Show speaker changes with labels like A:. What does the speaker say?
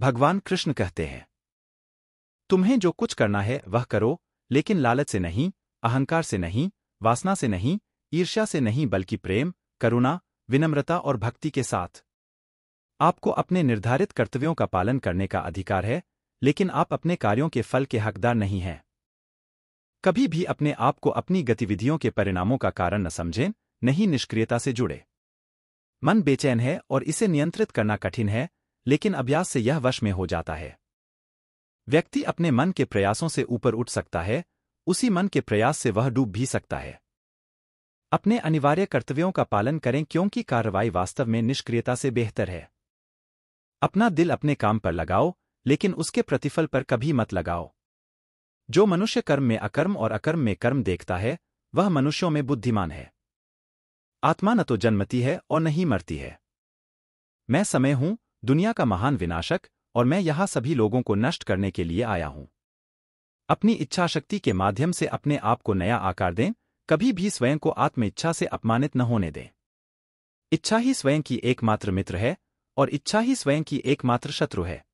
A: भगवान कृष्ण कहते हैं तुम्हें जो कुछ करना है वह करो लेकिन लालच से नहीं अहंकार से नहीं वासना से नहीं ईर्ष्या से नहीं बल्कि प्रेम करुणा विनम्रता और भक्ति के साथ आपको अपने निर्धारित कर्तव्यों का पालन करने का अधिकार है लेकिन आप अपने कार्यों के फल के हकदार नहीं हैं कभी भी अपने आप को अपनी गतिविधियों के परिणामों का कारण न समझें नहीं निष्क्रियता से जुड़े मन बेचैन है और इसे नियंत्रित करना कठिन है लेकिन अभ्यास से यह वश में हो जाता है व्यक्ति अपने मन के प्रयासों से ऊपर उठ सकता है उसी मन के प्रयास से वह डूब भी सकता है अपने अनिवार्य कर्तव्यों का पालन करें क्योंकि कार्रवाई वास्तव में निष्क्रियता से बेहतर है अपना दिल अपने काम पर लगाओ लेकिन उसके प्रतिफल पर कभी मत लगाओ जो मनुष्य कर्म में अकर्म और अकर्म में कर्म देखता है वह मनुष्यों में बुद्धिमान है आत्मा न तो जन्मती है और न ही मरती है मैं समय हूं दुनिया का महान विनाशक और मैं यहां सभी लोगों को नष्ट करने के लिए आया हूं अपनी इच्छाशक्ति के माध्यम से अपने आप को नया आकार दें कभी भी स्वयं को आत्म इच्छा से अपमानित न होने दें इच्छा ही स्वयं की एकमात्र मित्र है और इच्छा ही स्वयं की एकमात्र शत्रु है